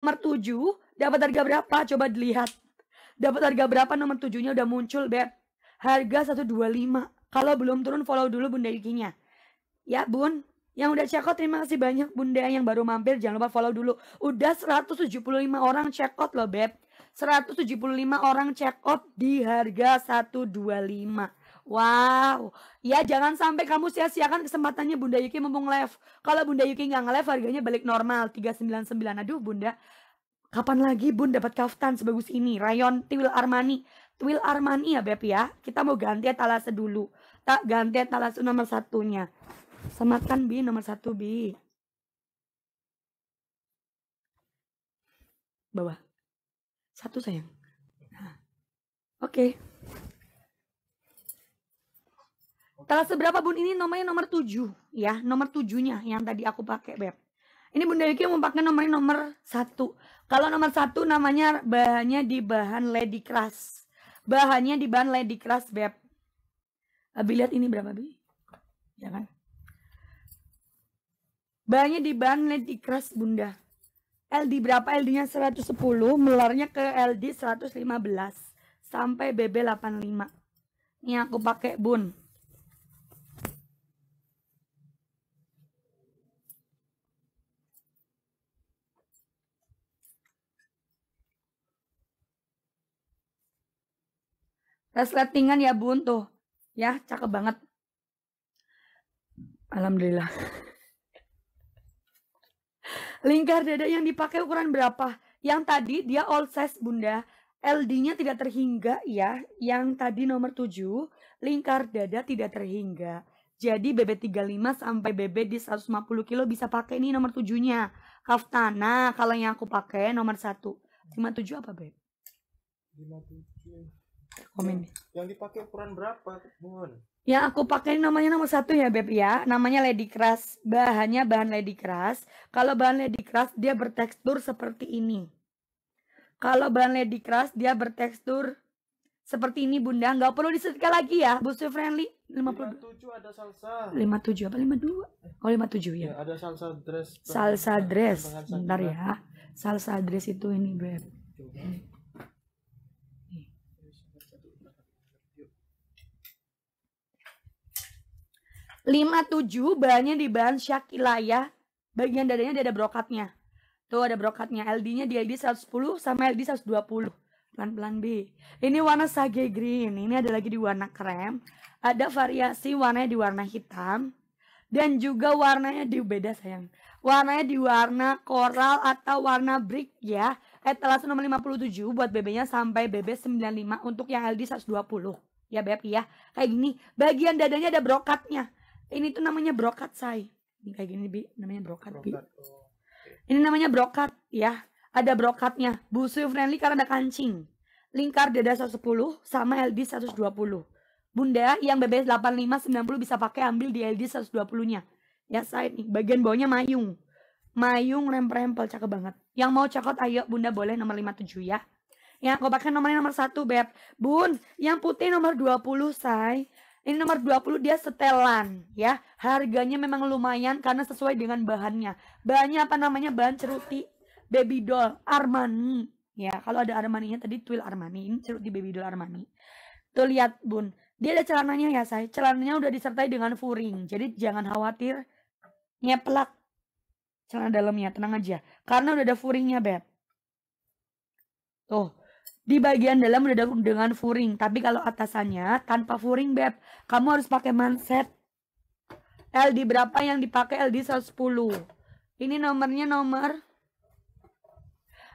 nomor 7 dapat harga berapa? Coba dilihat. Dapat harga berapa nomor 7-nya udah muncul, Beb. Harga 125. Kalau belum turun follow dulu Bunda ikinya. Ya, Bun. Yang udah check out terima kasih banyak Bunda yang baru mampir jangan lupa follow dulu. Udah 175 orang check out loh, Beb. 175 orang check out di harga 125. Wow, ya jangan sampai kamu sia-siakan kesempatannya Bunda Yuki mumpung live. Kalau Bunda Yuki nggak nge-live harganya balik normal 399. Aduh Bunda, kapan lagi Bun dapat kaftan sebagus ini? Rayon twill Armani. twill Armani ya Beb ya. Kita mau ganti etalase dulu. Tak ganti etalase nomor satunya. Sematkan Bi nomor satu Bi. Bawah. Satu sayang. Nah. Oke. Okay. Telah seberapa bun ini nomornya nomor 7 ya, nomor 7-nya yang tadi aku pakai, Beb. Ini Bunda Yuki memakai nomor nomor 1. Kalau nomor 1 namanya bahannya di bahan lady crush. Bahannya di bahan lady crush, Beb. Abi lihat ini berapa, Bi? Ya kan? Bahannya di bahan lady crush, Bunda. LD berapa? LD-nya 110, melarnya ke LD 115 sampai BB 85. Ini aku pakai, Bun. Resletingan ya bun tuh. Ya, cakep banget. Alhamdulillah. Lingkar dada yang dipakai ukuran berapa? Yang tadi dia all size bunda. LD-nya tidak terhingga ya. Yang tadi nomor 7, lingkar dada tidak terhingga. Jadi BB35 sampai BB di 150 kilo bisa pakai ini nomor 7-nya. Kaftana kalau yang aku pakai nomor 1. 57 apa, Beb? 57 komen yang dipakai ukuran berapa bun ya aku pakai namanya nomor satu ya beb ya namanya lady crush bahannya bahan lady crush kalau bahan lady crush dia bertekstur seperti ini kalau bahan lady crush dia bertekstur seperti ini bunda nggak perlu disetrika lagi ya busu friendly 57 ada salsa 57 apa 52 oh 57 ya, ya ada salsa dress salsa nah, dress bentar ya salsa dress itu ini beb lima tujuh bahannya di bahan syakilaya. Bagian dadanya dia ada brokatnya. Tuh ada brokatnya. LD-nya di LD 110 sama LD 120. Pelan-pelan B. Ini warna sage green. Ini ada lagi di warna krem. Ada variasi warnanya di warna hitam. Dan juga warnanya di beda sayang. Warnanya di warna koral atau warna brick ya. Etalase eh, nomor 57 buat BB-nya sampai BB 95 untuk yang LD 120. Ya Beb ya. Kayak gini. Bagian dadanya ada brokatnya ini tuh namanya brokat say ini kayak gini bi namanya brokat, brokat bi oh. ini namanya brokat ya ada brokatnya busui friendly karena ada kancing lingkar dada 110 sama LD 120 bunda yang 85 90 bisa pakai ambil di LD 120 nya ya say nih bagian bawahnya mayung mayung rempel-rempel cakep banget yang mau cakot ayo bunda boleh nomor 57 ya Ya, aku pakai nomornya nomor satu, Beb. Bun, yang putih nomor 20, say. Ini nomor 20 dia setelan ya. Harganya memang lumayan karena sesuai dengan bahannya. Bahannya apa namanya? Bahan ceruti baby doll Armani ya. Kalau ada Armaninya tadi twill Armani, ini ceruti baby doll Armani. Tuh lihat Bun, dia ada celananya ya saya. Celananya udah disertai dengan furing. Jadi jangan khawatir nyeplak celana dalamnya, tenang aja. Karena udah ada furingnya, Beb. Tuh, di bagian dalam udah dengan furing, tapi kalau atasannya tanpa furing beb, kamu harus pakai manset. LD berapa yang dipakai LD 110. Ini nomornya nomor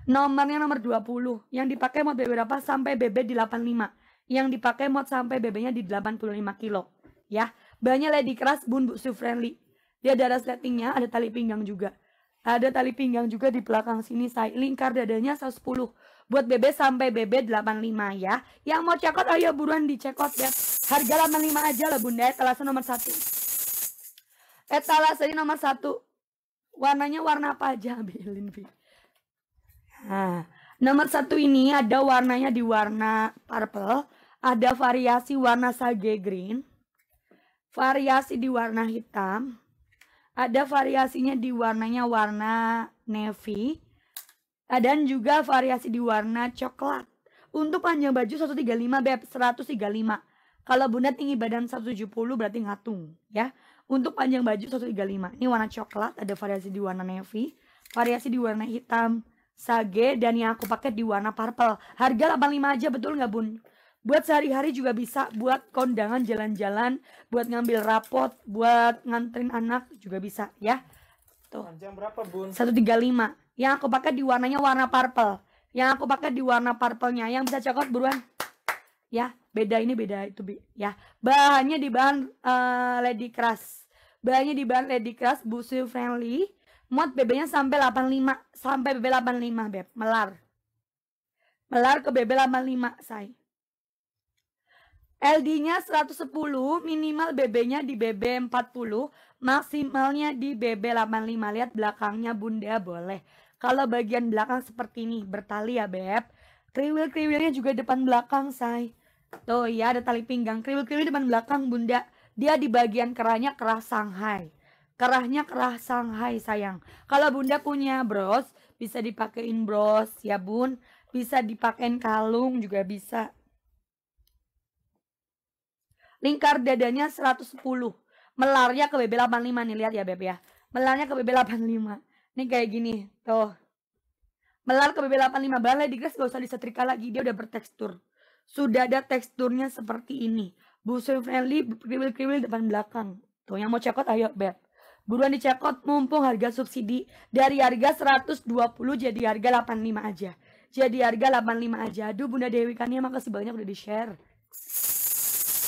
nomornya nomor 20. Yang dipakai mod BB berapa sampai BB di 85. Yang dipakai mod sampai BB-nya di 85 kilo. Ya, banyak lady keras bun buksu friendly. Dia ada resletingnya, ada tali pinggang juga. Ada tali pinggang juga di belakang sini, saya lingkar dadanya 110 buat BB sampai BB 85 ya. Yang mau cekot ayo buruan dicekot ya. Harga 85 aja lah Bunda, etalase nomor satu. Etalase nomor satu. Warnanya warna apa aja ambilin, Bi. Nah, nomor satu ini ada warnanya di warna purple, ada variasi warna sage green, variasi di warna hitam, ada variasinya di warnanya warna navy, Ah, dan juga variasi di warna coklat. Untuk panjang baju 135 beb 135. Kalau bunda tinggi badan 170 berarti ngatung ya. Untuk panjang baju 135. Ini warna coklat, ada variasi di warna navy, variasi di warna hitam, sage dan yang aku pakai di warna purple. Harga 85 aja betul nggak bun? Buat sehari-hari juga bisa, buat kondangan jalan-jalan, buat ngambil rapot, buat nganterin anak juga bisa ya. Tuh. Panjang berapa bun? 135. Yang aku pakai di warnanya warna purple. Yang aku pakai di warna purple-nya. Yang bisa coklat buruan. Ya, beda ini beda itu bi ya. Bahannya di bahan uh, lady crush. Bahannya di bahan lady crush busu friendly. Muat bebeknya sampai 85 sampai BB 85, Beb. Melar. Melar ke BB 85, say. LD-nya 110, minimal BB-nya di BB 40, maksimalnya di BB 85. Lihat belakangnya Bunda boleh. Kalau bagian belakang seperti ini bertali ya Beb. Kriwil-kriwilnya juga depan belakang, Say. Tuh ya, ada tali pinggang. Kriwil-kriwil depan belakang, Bunda. Dia di bagian kerahnya kerah Shanghai. Kerahnya kerah Shanghai, sayang. Kalau Bunda punya bros, bisa dipakein bros ya, Bun. Bisa dipakein kalung juga bisa. Lingkar dadanya 110. Melarnya ke BB85 nih, lihat ya, Beb ya. Melarnya ke BB85. Nih kayak gini, tuh. Melar ke bb 85 balai di glass gak usah disetrika lagi, dia udah bertekstur. Sudah ada teksturnya seperti ini. Busuin friendly, kriwil-kriwil depan belakang. Tuh, yang mau cekot ayo, Beb. Buruan dicekot, mumpung harga subsidi dari harga 120 jadi harga 85 aja. Jadi harga 85 aja. Aduh, Bunda Dewi Kania makasih banyak udah di-share.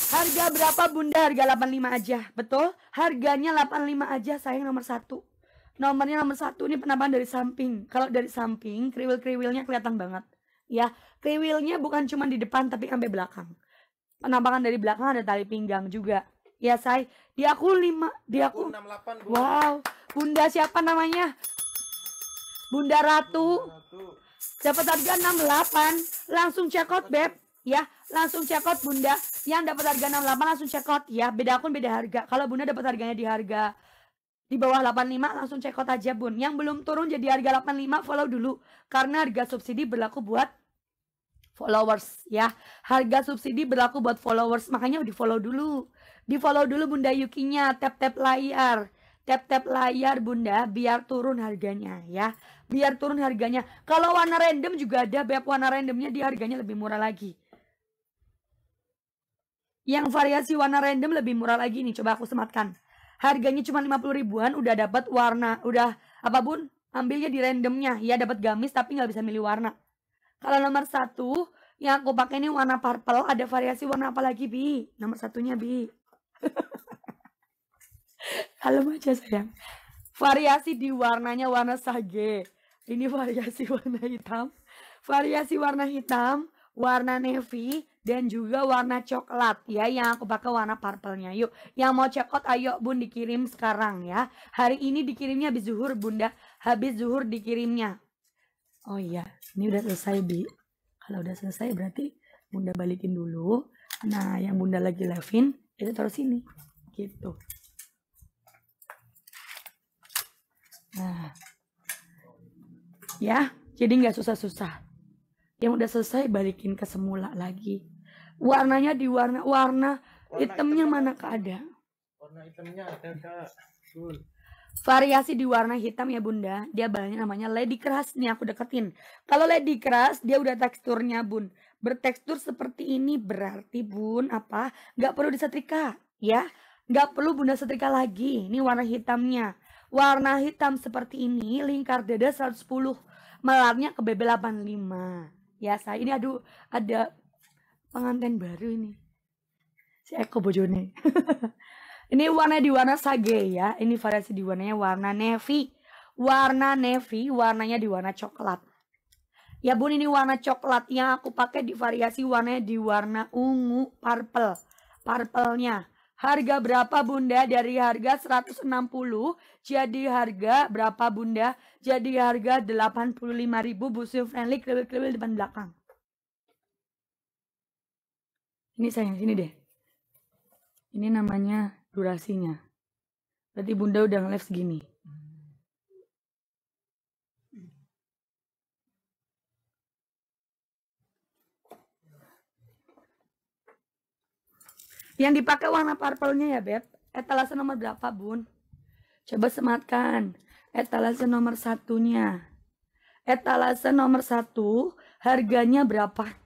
Harga berapa Bunda? Harga 85 aja. Betul? Harganya 85 aja, sayang nomor satu nomornya nomor satu ini penambahan dari samping. Kalau dari samping, kriwil-kriwilnya kelihatan banget. Ya, kriwilnya bukan cuma di depan tapi sampai belakang. Penampakan dari belakang ada tali pinggang juga. Ya, say di aku lima, di aku. 68, Wow, Bunda siapa namanya? Bunda Ratu. Bunda Ratu. Dapat harga delapan langsung check out, Beb. Ya, langsung check out Bunda. Yang dapat harga enam delapan langsung check out ya. Beda akun beda harga. Kalau Bunda dapat harganya di harga di bawah 85 langsung check out aja bun. Yang belum turun jadi harga 85 follow dulu karena harga subsidi berlaku buat followers ya. Harga subsidi berlaku buat followers makanya di follow dulu. Di follow dulu Bunda Yukinya tap-tap layar. Tap-tap layar Bunda biar turun harganya ya. Biar turun harganya. Kalau warna random juga ada beb warna randomnya di harganya lebih murah lagi. Yang variasi warna random lebih murah lagi nih coba aku sematkan harganya cuma lima puluh ribuan udah dapat warna udah apapun ambilnya di randomnya ya dapat gamis tapi nggak bisa milih warna kalau nomor satu yang aku pakai ini warna purple ada variasi warna apa lagi bi nomor satunya bi kalau aja sayang variasi di warnanya warna sage ini variasi warna hitam variasi warna hitam warna navy dan juga warna coklat ya yang aku pakai warna purplenya Yuk, yang mau check out ayo Bun dikirim sekarang ya. Hari ini dikirimnya habis zuhur Bunda, habis zuhur dikirimnya. Oh iya, ini udah selesai Bi. Kalau udah selesai berarti Bunda balikin dulu. Nah, yang Bunda lagi levin itu taruh sini. Gitu. Nah. Ya, jadi nggak susah-susah yang udah selesai balikin ke semula lagi warnanya di warna warna hitamnya mana kak ada warna hitamnya ada kak variasi di warna hitam ya bunda dia banyak namanya lady crush nih aku deketin kalau lady crush dia udah teksturnya bun bertekstur seperti ini berarti bun apa nggak perlu disetrika ya nggak perlu bunda setrika lagi ini warna hitamnya warna hitam seperti ini lingkar dada 110 melarnya ke BB 85 ya saya ini aduh ada pengantin baru ini si Eko Bojone ini warna di warna sage ya ini variasi di warnanya warna navy warna navy warnanya di warna coklat ya bun ini warna coklat yang aku pakai di variasi warnanya di warna ungu purple purplenya Harga berapa Bunda? Dari harga 160 jadi harga berapa Bunda? Jadi harga 85.000 busu friendly kriwil-kriwil depan belakang. Ini sayang, ini deh. Ini namanya durasinya. Berarti Bunda udah nge-live segini. Yang dipakai warna purple-nya ya, Beb. Etalase nomor berapa, Bun? Coba sematkan. Etalase nomor satunya. Etalase nomor satu, harganya berapa?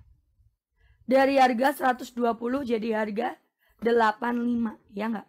Dari harga 120 jadi harga 85, ya enggak?